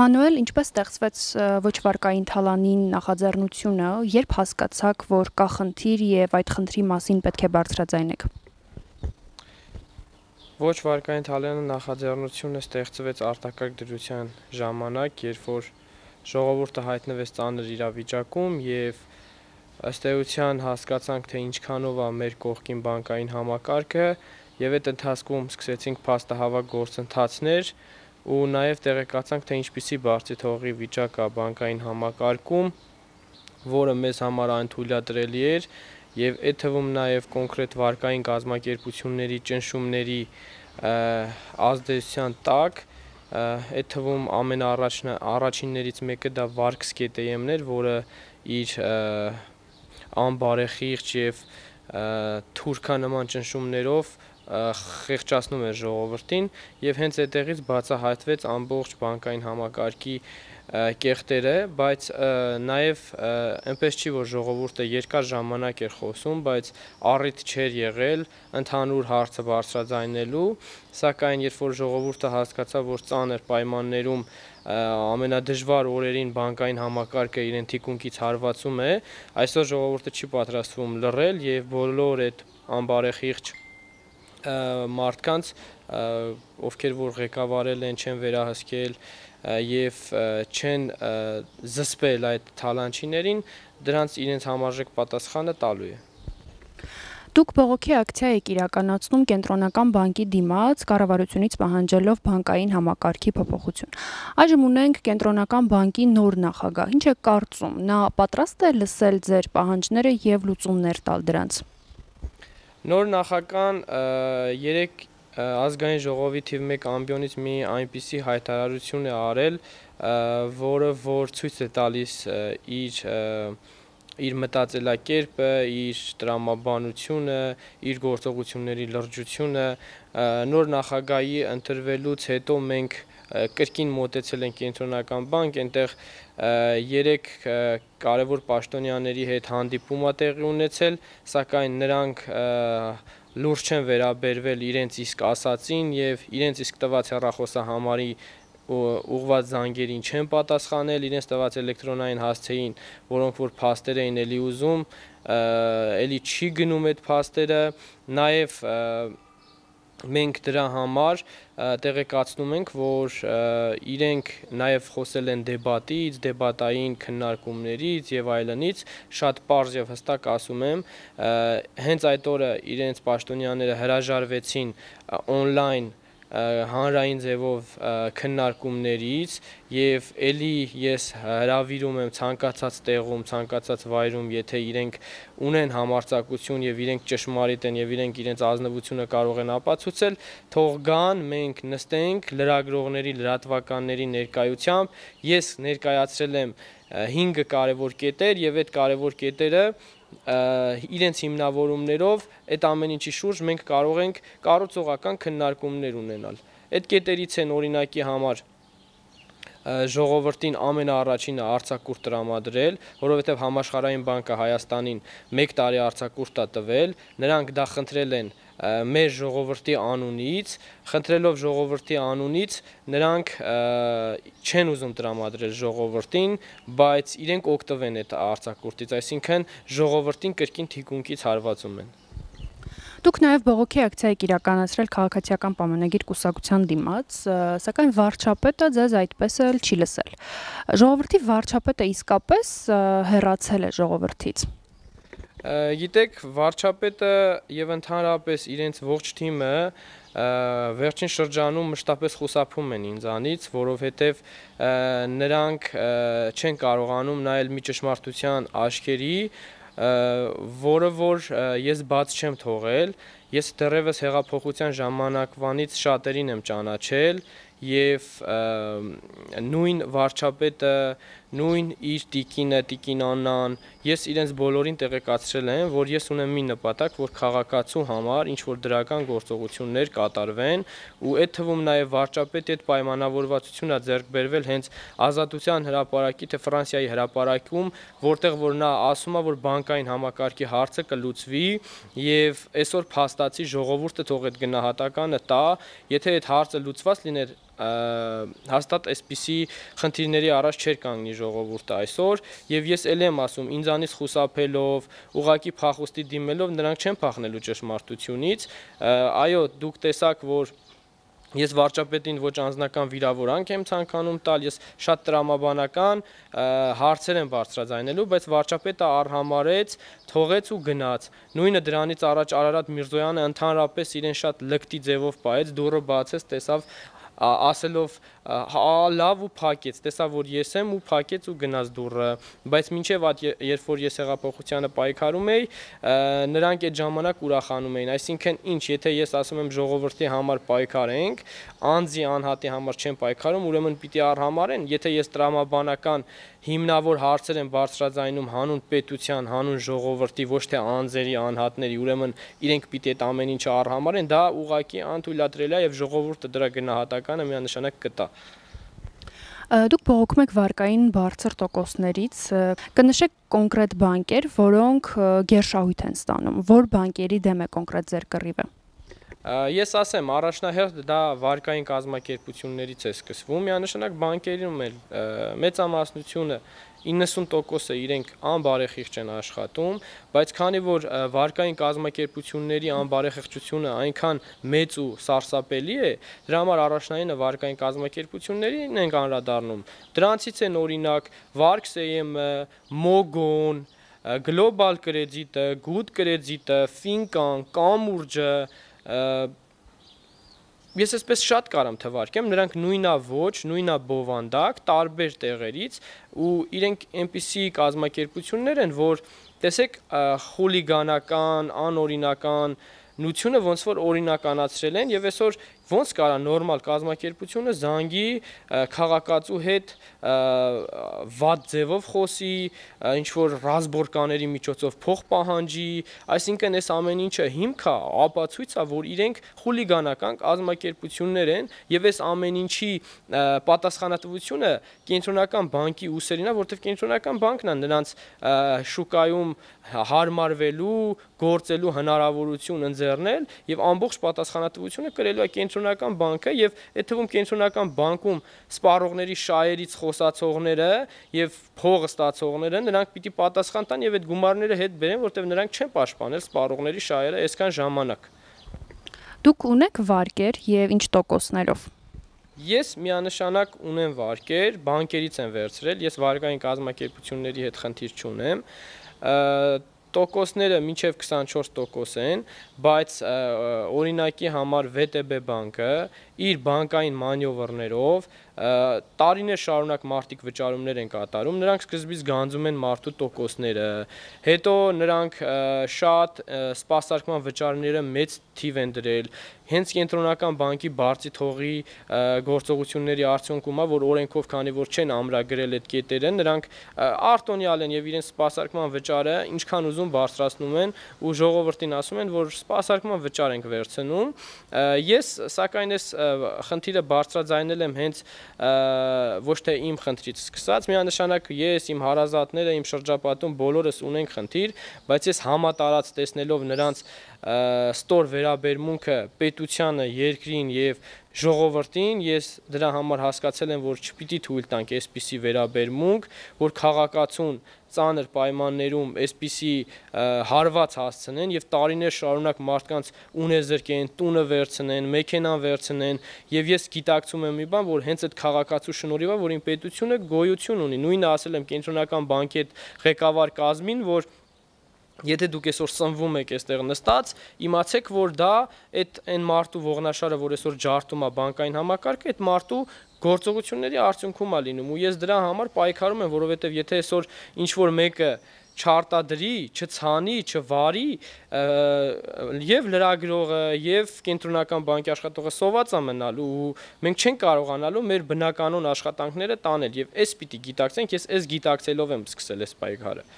Մանուել, ինչպես ստեղծվեց ոչ վարկային թալանին նախաձեռնությունը, երբ հասկացաք, որ կա խնդիր եւ այդ խնդրի մասին պետք է բարձրաձայնեք։ Ոչ վարկային թալանը նախաձեռնությունը ստեղծվեց արտակարգ դրության ժամանակ, երբ որ ժողովուրդը հայտնվեց ծանր իրավիճակում եւ ըստ էության հասկացանք, թե ինչքանով է մեր կողքին բանկային համակարգը եւ այդ ընթացքում սկսեցինք փաստահավաք գործընթացներ, գործ ու նաև տեղեկացանք, թե ինչպիսի բարձի թողի վիճակա բանկային համակարգում, որը մեզ համար անթույլատրելի էր եւ այդ թվում նաեւ կոնկրետ վարկային կազմակերպությունների ճնշումների ազդեցության տակ այդ թվում ամենաառաջն առաջիններից մեկը դա Varks GTM-ն էր, որը իր անբարեխիղճ եւ թուրքանման ճնշումներով և, խեղճացնում էր ժողովրդին եւ հենց այդտեղից բացահայտվեց ամբողջ բանկային համակարգի կեղտերը, բայց նաեւ այնպես չի որ ժողովուրդը երկար ժամանակ էր խոսում, բայց առիթ չէր եղել ընդհանուր հարցը բարձրաձայնելու, սակայն երբ որ ժողովուրդը հասկացավ, որ ծանր պայմաններում ամենադժվար օրերին բանկային համակարգը իրեն թիկունքից հարվածում է, այսօր ժողովուրդը չի պատրաստվում լռել եւ բոլոր այդ անբարեխիղճ մարդկանց, ովքեր որ ղեկավարել են, չեն վերահսկել եւ չեն զսպել այդ թալանչիներին, դրանց իրենց համարժեք պատասխանը տալու է։ Դուք բողոքի ակցիա եք իրականացնում կենտրոնական բանկի դիմաց կառավարությունից պահանջելով բանկային համակարգի փոփոխություն։ Այժմ ունենք կենտրոնական բանկի նոր նախագահ։ Ինչ է կարծում, նա պատրաստ է լսել ձեր պահանջները եւ լուծումներ տալ դրանց։ Նոր նախական 3 ազգային ժողովի թիվ 1 ամբիոնից մի այնպիսի հայտարարություն է արել, որը որ ցույց է տալիս իր իր մտածելակերպը, իր տրամաբանությունը, իր գործողությունների լրջությունը նոր նախագահի ընտրվելուց հետո մենք կրկին մոտեցել են կենտրոնական բանկ, այնտեղ երեք կարևոր պաշտոնյաների հետ հանդիպում է տեղի ունեցել, սակայն նրանք լուրջ չեն վերաբերվել իրենց իսկ ասացին եւ իրենց իսկ տված հեռախոսահամարի ուղված զանգերին չեն պատասխանել, իրենց տված էլեկտրոնային հասցեին, որոնք որ փաստեր էին էլի ուզում, էլի չի գնում այդ փաստերը, նաև մենք դրա համար տեղեկացնում ենք, որ իրենք նաև խոսել են դեբատից, դեբատային քննարկումներից եւ այլնից, շատ པարզ եւ հստակ ասում եմ, հենց այդ օրը իրենց պաշտոնյաները հրաժարվեցին on-line հանրային ձևով քննարկումներից եւ ելի ես հրավիրում եմ ցանկացած տեղում, ցանկացած վայրում, եթե իրենք ունեն համարձակություն եւ իրենք ճշմարիտ են եւ իրենք իրենց ազնվությունը կարող են ապացուցել, թող գան, մենք նստենք լրագրողների, լրատվականների ներկայությամբ։ Ես ներկայացրել եմ 5 կարևոր կետեր եւ այդ կարևոր կետերը իրենց հիմնավորումներով այդ ամեն ինչի շուրջ մենք կարող ենք կառուցողական քննարկումներ ունենալ։ Այդ կետերից են օրինակի համար ժողովրդին ամենաառաջինը արցակուրտ տրամադրել, որովհետև համաշխարհային բանկը Հայաստանին 1 տարի արցակուրտ է տվել, նրանք դա խնդրել են մեր ժողովրդի անունից, խնդրելով ժողովրդի անունից, նրանք չեն ուզում տրամադրել ժողովրդին, բայց իրենք օգտվեն այդ արձակուրդից, այսինքն ժողովրդին կրկին թիկունքից հարվածում են։ Դուք նաև բողոքի ակցիա եք իրականացրել քաղաքացիական պայմանագիր կուսակցության դիմաց, սակայն վարչապետը ձեզ այդպես էլ չի լսել։ Ժողովրդի վարչապետը իսկապես հերացել է ժողովրդից։ Գիտեք, վարչապետը եւ ընդհանրապես իրենց ողջ թիմը վերջին շրջանում մշտապես խուսափում են ինձանից, որովհետև նրանք չեն կարողանում նայել մի ճշմարտության աչքերի, որը որ ես բաց չեմ թողել, ես դեռևս հեղափոխության ժամանակվանից շատերին եմ ճանաչել եւ նույն վարչապետը նույն իր տիկինը, տիկինանան, ես իրենց բոլորին տեղեկացրել եմ, որ ես ունեմ մի նպատակ, որ քաղաքացու համար ինչ որ դրական գործողություններ կատարվեն ու այդ թվում նաև վարչապետի այդ պայմանավորվածությունը ձեռք բերվել հենց ազատության հրապարակի թե Ֆրանսիայի հրապարակում, որտեղ որ նա ասում է, որ բանկային համակարգի հարցը կլուծվի եւ այսօր փաստացի ժողովուրդը թող այդ գնահատականը տա, եթե այդ հարցը լուծված լիներ, հաստատ այսպիսի խնդիրների առաջ չէր կանգնի ժողովուրդը այսօր եւ ես ել եմ ասում ինձանից խուսափելով ուղակի փախուստի դիմելով նրանք չեն փախնելու ճշմարտությունից այո դուք տեսակ որ Ես վարչապետին ոչ անձնական վիրավորանք եմ ցանկանում տալ, ես շատ տրամաբանական հարցեր եմ բարձրաձայնելու, բայց վարչապետը արհամարեց, թողեց ու գնաց։ Նույնը դրանից առաջ Արարատ Միրզոյանը ընդհանրապես իրեն շատ լկտի ձևով պահեց, դուռը բացեց, տեսավ ասելով հա լավ ու փակեց, տեսա որ ես եմ ու փակեց ու գնաց դուրը, բայց մինչև այդ երբ որ ես հեղափոխությանը պայքարում էի, նրանք այդ ժամանակ ուրախանում էին, այսինքն ինչ, եթե ես ասում եմ ժողովրդի համար պայքարենք, անձի անհատի համար չեն պայքարում, ուրեմն պիտի արհամարեն, եթե ես տրամաբանական հիմնավոր հարցեր են բարձրաձայնում հանուն պետության, հանուն ժողովրդի, ոչ թե անձերի, անհատների, ուրեմն իրենք պիտի այդ ամեն ինչը արհամարեն, դա ուղակի անթույլատրելա եւ ժողովուրդը դրա գնահատական վարկանը միանշանակ կտա։ Դուք բողոքում եք վարկային բարձր տոկոսներից։ Կնշեք կոնկրետ բանկեր, որոնք գերշահույթ են ստանում։ Որ բանկերի դեմ է կոնկրետ ձեր կռիվը։ Ես ասեմ, առաջնահերթ դա վարկային կազմակերպություններից է սկսվում, միանշանակ բանկերում էլ մեծամասնությունը 90%-ը իրենք անբարեխիղճ են աշխատում, բայց քանի որ վարկային կազմակերպությունների անբարեխիղճությունը այնքան մեծ ու սարսափելի է, դրա համար առաջնայինը վարկային կազմակերպություններին ենք անդրադառնում։ Դրանցից են օրինակ Varks AM-ը, Mogon, Global Credit-ը, Good Credit-ը, Fincan, Կամուրջը, ես այսպես շատ կարամ թվարկեմ, նրանք նույնա ոչ, նույնա բովանդակ, տարբեր տեղերից ու իրենք այնպիսի կազմակերպություններ են, որ տեսեք խուլիգանական, անօրինական, նությունը ոնց որ օրինականացրել են եւ այսօր ոնց կարա նորմալ կազմակերպությունը զանգի քաղաքացու հետ վատ ձևով խոսի, ինչ որ ռազմորկաների միջոցով փող պահանջի, այսինքն այս ամեն ինչը հիմքա ապացույց է, որ իրենք խուլիգանական կազմակերպություններ են եւ այս ամեն ինչի պատասխանատվությունը կենտրոնական բանկի ուսերին է, որտեղ կենտրոնական բանկն է նրանց շուկայում հարմարվելու, գործելու հնարավորություն ընձեռ ձեռնել եւ ամբողջ պատասխանատվությունը կրելու է կենտրոնական բանկը եւ այդ թվում կենտրոնական բանկում սպառողների շահերից խոսացողները եւ փողը ստացողները նրանք պիտի պատասխան տան եւ այդ գումարները հետ բերեն, որտեղ նրանք չեն պաշտպանել սպառողների շահերը այսքան ժամանակ։ Դուք ունեք վարկեր եւ ինչ տոկոսներով։ Ես միանշանակ ունեմ վարկեր, բանկերից եմ վերցրել, ես վարկային կազմակերպությունների հետ խնդիր չունեմ տոկոսները մինչև 24 տոկոս են, բայց օրինակի համար VTB բանկը իր բանկային մանյովերներով տարիներ շարունակ մարտիկ վճարումներ են կատարում, նրանք սկզբից գանձում են մարտու տոկոսները, հետո նրանք շատ սպասարկման վճարները մեծ թիվ են դրել, հենց կենտրոնական բանկի բարձի թողի գործողությունների արդյունքում է, որ օրենքով քանի որ չեն ամրագրել այդ կետերը, նրանք արտոնյալ են եւ իրենց սպասարկման վճարը ինչքան ուզում բարձրացնում են ու ժողովրդին ասում են, որ սպասարկման վճար ենք վերցնում։ Ես սակայն այս խնդիրը բարձրաձայնել եմ հենց ոչ թե իմ խնդրից սկսած, միանշանակ ես, իմ հարազատները, իմ շրջապատում բոլորս ունենք խնդիր, բայց ես համատարած տեսնելով նրանց ստոր վերաբերմունքը պետությանը, երկրին եւ ժողովրդին, ես դրա համար հասկացել եմ, որ չպիտի թույլ տանք այսպիսի վերաբերմունք, որ քաղաքացուն ծանր պայմաններում այսպիսի հարված հասցնեն եւ տարիներ շարունակ մարդկանց ունեզրկեն, տունը վերցնեն, մեքենան վերցնեն եւ ես գիտակցում եմ մի բան, որ հենց այդ քաղաքացու շնորհիվա, որ իմ պետությունը գոյություն ունի։ Նույնը ասել եմ կենտրոնական բանկի հետ ղեկավար կազմին, որ Եթե դուք այսօր սնվում եք այստեղ նստած, իմացեք, որ դա այդ այն մարդու ողնաշարը, որ այսօր ջարդում է բանկային համակարգը, այդ մարդու գործողությունների արդյունքում է լինում ու ես դրա համար պայքարում եմ, որովհետև եթե այսօր ինչ որ մեկը չարտադրի, չցանի, չվարի եւ լրագրողը եւ կենտրոնական բանկի աշխատողը սոված ամենալու ու մենք չենք կարողանալու մեր բնականոն աշխատանքները տանել եւ այս պիտի գիտակցենք ես այս գիտակցելով եմ սկսել այս պայքարը